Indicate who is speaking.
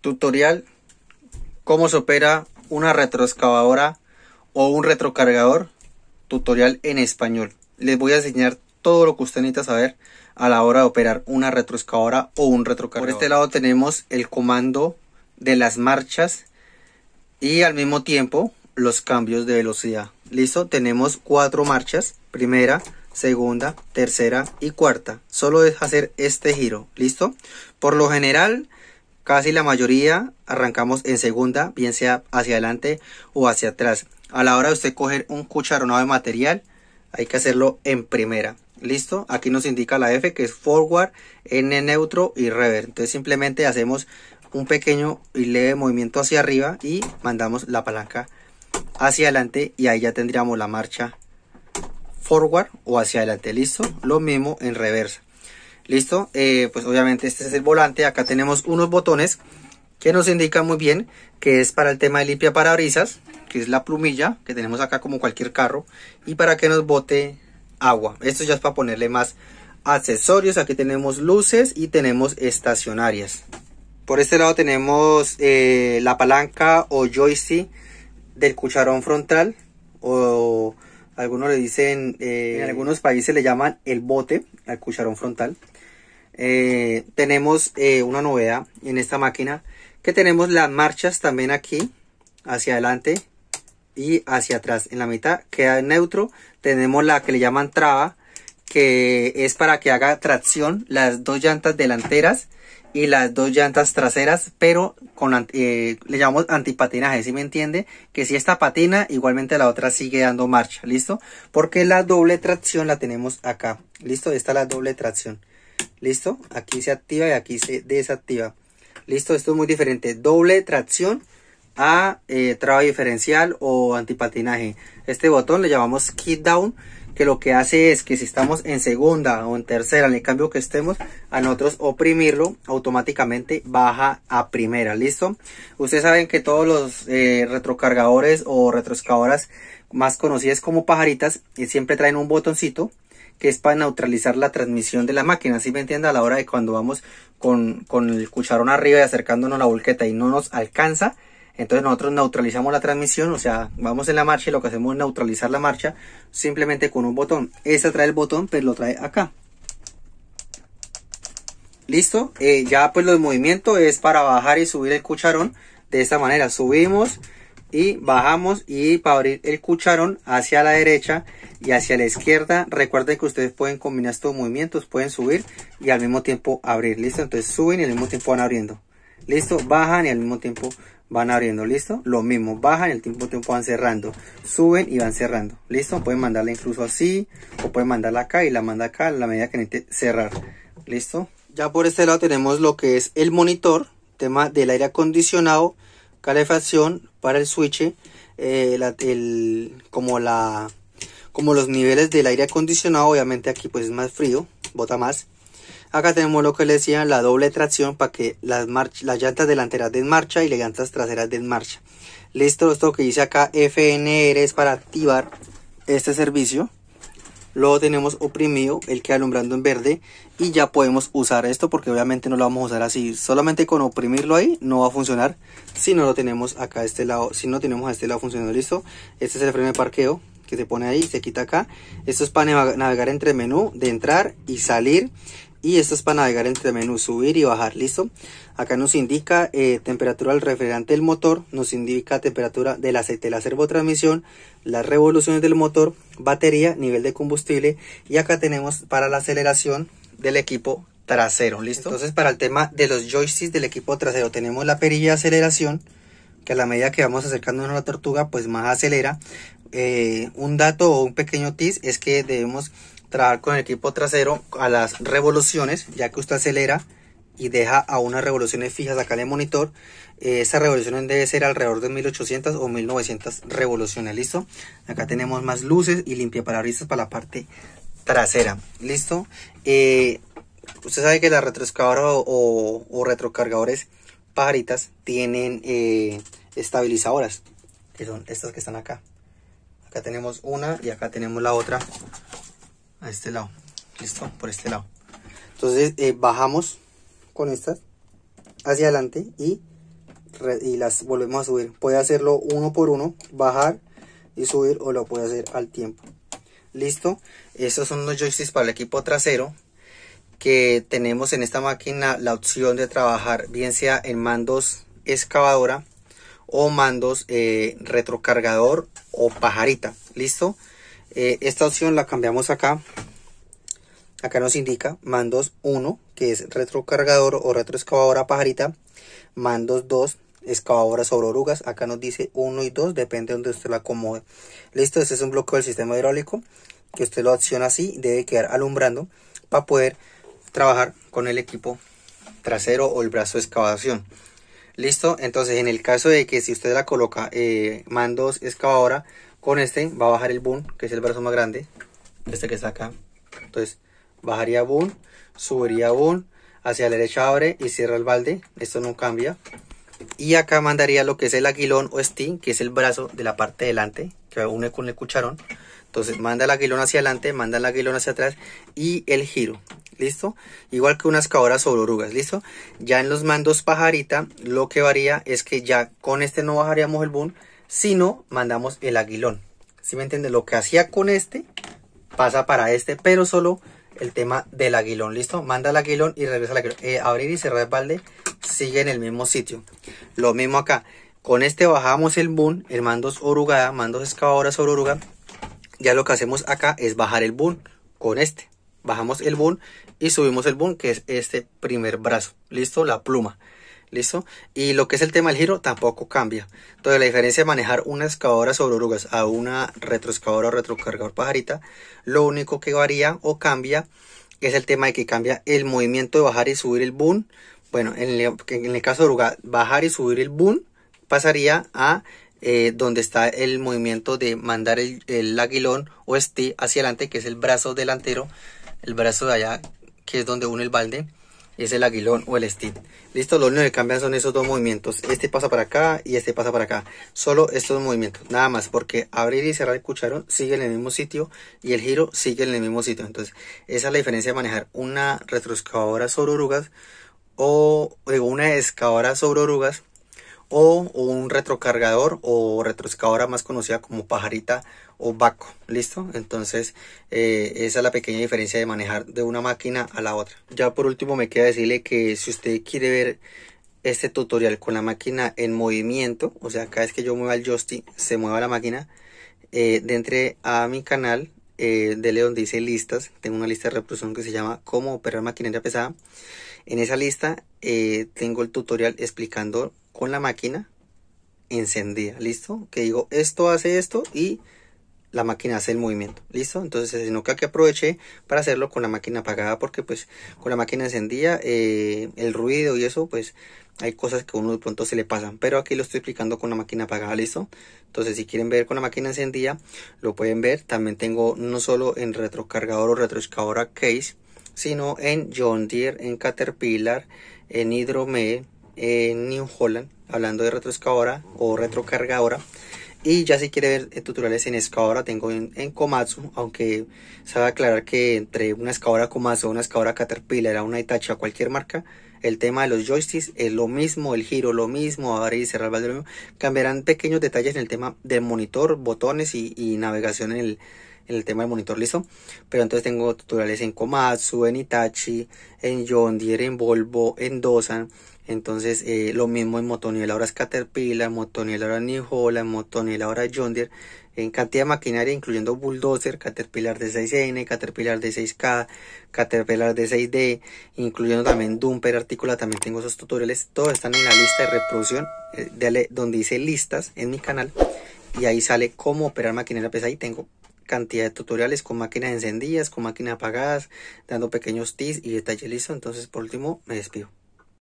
Speaker 1: Tutorial Cómo se opera una retroexcavadora o un retrocargador. Tutorial en español. Les voy a enseñar todo lo que usted necesita saber a la hora de operar una retroexcavadora o un retrocargador. Por este, este lado tenemos el comando de las marchas y al mismo tiempo los cambios de velocidad. Listo, tenemos cuatro marchas. Primera, segunda, tercera y cuarta. Solo es hacer este giro. ¿Listo? Por lo general, Casi la mayoría arrancamos en segunda, bien sea hacia adelante o hacia atrás. A la hora de usted coger un cucharonado de material, hay que hacerlo en primera. ¿Listo? Aquí nos indica la F que es forward, N neutro y rever. Entonces simplemente hacemos un pequeño y leve movimiento hacia arriba y mandamos la palanca hacia adelante y ahí ya tendríamos la marcha forward o hacia adelante. ¿Listo? Lo mismo en reversa. Listo, eh, pues obviamente este es el volante, acá tenemos unos botones que nos indican muy bien que es para el tema de limpia parabrisas, que es la plumilla que tenemos acá como cualquier carro, y para que nos bote agua. Esto ya es para ponerle más accesorios, aquí tenemos luces y tenemos estacionarias. Por este lado tenemos eh, la palanca o joystick del cucharón frontal o algunos le dicen, eh, en algunos países le llaman el bote al cucharón frontal. Eh, tenemos eh, una novedad en esta máquina que tenemos las marchas también aquí hacia adelante y hacia atrás en la mitad queda neutro tenemos la que le llaman traba que es para que haga tracción las dos llantas delanteras y las dos llantas traseras, pero con eh, le llamamos antipatinaje, si me entiende? Que si esta patina, igualmente la otra sigue dando marcha, ¿listo? Porque la doble tracción la tenemos acá, ¿listo? Esta la doble tracción. ¿Listo? Aquí se activa y aquí se desactiva. ¿Listo? Esto es muy diferente. Doble tracción a eh, traba diferencial o antipatinaje. Este botón le llamamos Kit down, que lo que hace es que si estamos en segunda o en tercera, en el cambio que estemos, a nosotros oprimirlo, automáticamente baja a primera, ¿listo? Ustedes saben que todos los eh, retrocargadores o retroexcavadoras más conocidas como pajaritas, eh, siempre traen un botoncito que es para neutralizar la transmisión de la máquina, si me entiende? A la hora de cuando vamos con, el cucharón arriba y acercándonos a la volqueta y no nos alcanza, entonces nosotros neutralizamos la transmisión, o sea, vamos en la marcha y lo que hacemos es neutralizar la marcha simplemente con un botón. Este trae el botón, pero pues lo trae acá. Listo, eh, ya pues los movimientos es para bajar y subir el cucharón de esta manera. Subimos, y bajamos y para abrir el cucharón hacia la derecha y hacia la izquierda recuerden que ustedes pueden combinar estos movimientos pueden subir y al mismo tiempo abrir listo entonces suben y al mismo tiempo van abriendo listo bajan y al mismo tiempo van abriendo listo lo mismo bajan y al mismo tiempo van cerrando suben y van cerrando listo pueden mandarla incluso así o pueden mandarla acá y la manda acá a la medida que necesite cerrar listo ya por este lado tenemos lo que es el monitor tema del aire acondicionado calefacción para el switch, eh, como, la, como los niveles del aire acondicionado, obviamente aquí pues es más frío, bota más. Acá tenemos lo que les decía, la doble tracción para que las, las llantas delanteras den marcha y las llantas traseras den marcha. Listo, esto que dice acá FNR es para activar este servicio luego tenemos oprimido, el que alumbrando en verde y ya podemos usar esto porque obviamente no lo vamos a usar así, solamente con oprimirlo ahí no va a funcionar si no lo tenemos acá a este lado, si no tenemos a este lado funcionando, listo, este es el freno de parqueo que se pone ahí, se quita acá, esto es para navegar entre menú, de entrar y salir y esto es para navegar entre menú subir y bajar listo acá nos indica eh, temperatura del refrigerante del motor nos indica temperatura del aceite de la servotransmisión las revoluciones del motor batería nivel de combustible y acá tenemos para la aceleración del equipo trasero listo entonces para el tema de los joysticks del equipo trasero tenemos la perilla de aceleración que a la medida que vamos acercándonos a la tortuga pues más acelera eh, un dato o un pequeño tis es que debemos trabajar con el equipo trasero a las revoluciones, ya que usted acelera y deja a unas revoluciones fijas acá en el monitor. Esa revolución debe ser alrededor de 1800 o 1900 revoluciones, ¿listo? Acá tenemos más luces y limpiaparabrisas para la parte trasera, ¿listo? Eh, usted sabe que la retroexcavadoras o, retrocargadores pajaritas tienen eh, estabilizadoras, que son estas que están acá. Acá tenemos una y acá tenemos la otra a este lado. Listo, por este lado. Entonces eh, bajamos con estas hacia adelante y, y, las volvemos a subir. Puede hacerlo uno por uno, bajar y subir o lo puede hacer al tiempo. Listo, estos son los joysticks para el equipo trasero que tenemos en esta máquina la opción de trabajar bien sea en mandos excavadora o mandos eh, retrocargador o pajarita. Listo. Eh, esta opción la cambiamos acá. Acá nos indica mandos 1, que es retrocargador o retroexcavadora pajarita. Mandos 2, excavadora sobre orugas. Acá nos dice 1 y 2, depende de donde usted la acomode. Listo, este es un bloqueo del sistema hidráulico. Que usted lo acciona así, debe quedar alumbrando para poder trabajar con el equipo trasero o el brazo de excavación. Listo, entonces en el caso de que si usted la coloca eh, mandos excavadora, con este va a bajar el boom, que es el brazo más grande. Este que está acá. Entonces, bajaría boom, subiría boom, hacia la derecha abre y cierra el balde. Esto no cambia. Y acá mandaría lo que es el aguilón o sting, que es el brazo de la parte delante, que une con el cucharón. Entonces manda el aguilón hacia adelante, manda el aguilón hacia atrás y el giro. ¿Listo? Igual que unas cabras sobre orugas, ¿listo? Ya en los mandos pajarita, lo que varía es que ya con este no bajaríamos el boom, si no, mandamos el aguilón. si me entiendes Lo que hacía con este pasa para este, pero solo el tema del aguilón. ¿Listo? Manda el aguilón y regresa el aguilón. Eh, abrir y cerrar el balde sigue en el mismo sitio. Lo mismo acá. Con este bajamos el boom, el mandos orugada, mandos excavadora sobre oruga. Ya lo que hacemos acá es bajar el boom con este. Bajamos el boom y subimos el boom, que es este primer brazo. ¿Listo? La pluma. ¿Listo? Y lo que es el tema del giro tampoco cambia. Entonces la diferencia de manejar una excavadora sobre orugas a una retroexcavadora o retrocargador pajarita, lo único que varía o cambia es el tema de que cambia el movimiento de bajar y subir el boom. Bueno, en el, caso de oruga, bajar y subir el boom pasaría a eh, donde está el movimiento de mandar el, el aguilón o este hacia adelante, que es el brazo delantero, el brazo de allá, que es donde une el balde es el aguilón o el stick. Listo, lo único que cambian son esos dos movimientos. Este pasa para acá y este pasa para acá. Solo estos movimientos, nada más, porque abrir y cerrar el cucharón sigue en el mismo sitio y el giro sigue en el mismo sitio. Entonces, esa es la diferencia de manejar una retroexcavadora sobre orugas o una excavadora sobre orugas o, un retrocargador o retroexcavadora más conocida como pajarita o baco. ¿Listo? Entonces, eh, esa es la pequeña diferencia de manejar de una máquina a la otra. Ya por último me queda decirle que si usted quiere ver este tutorial con la máquina en movimiento, o sea, cada vez que yo mueva el joystick, se mueva la máquina, eh, de entre a mi canal, eh, dele donde dice listas, tengo una lista de reproducción que se llama cómo operar maquinaria pesada. En esa lista eh, tengo el tutorial explicando con la máquina encendida, ¿listo? Que digo, esto hace esto y la máquina hace el movimiento, ¿listo? Entonces, sino que aquí aproveché para hacerlo con la máquina apagada porque pues con la máquina encendida, eh, el ruido y eso, pues hay cosas que a uno de pronto se le pasan, pero aquí lo estoy explicando con la máquina apagada, ¿listo? Entonces, si quieren ver con la máquina encendida, lo pueden ver. También tengo no solo en retrocargador o retroexcavadora case, sino en John Deere, en Caterpillar, en hidrome en New Holland, hablando de retroescadora o retrocargadora. Y ya si quiere ver eh, tutoriales en excavadora, tengo en, aunque Komatsu, aunque a aclarar que entre una excavadora Komatsu, una excavadora Caterpillar, una Itachi o cualquier marca, el tema de los joysticks es lo mismo, el giro lo mismo, abrir y cerrar Cambiarán pequeños detalles en el tema del monitor, botones y navegación en el, en el tema del monitor, ¿listo? Pero entonces tengo tutoriales en Komatsu, en Itachi, en John Deere, en Volvo, en Dosan. Entonces, eh, lo mismo en motoniel ahora es Caterpillar, motoniel ahora New motoniel ahora John Deere. En cantidad de maquinaria, incluyendo bulldozer, Caterpillar de 6N, Caterpillar de 6K, Caterpillar de 6D, incluyendo también Dumper, Articula, también tengo esos tutoriales. Todos están en la lista de reproducción, eh, donde dice listas en mi canal. Y ahí sale cómo operar maquinaria pesada y tengo cantidad de tutoriales con máquinas encendidas, con máquinas apagadas, dando pequeños tips y detalles listo. Entonces, por último, me despido.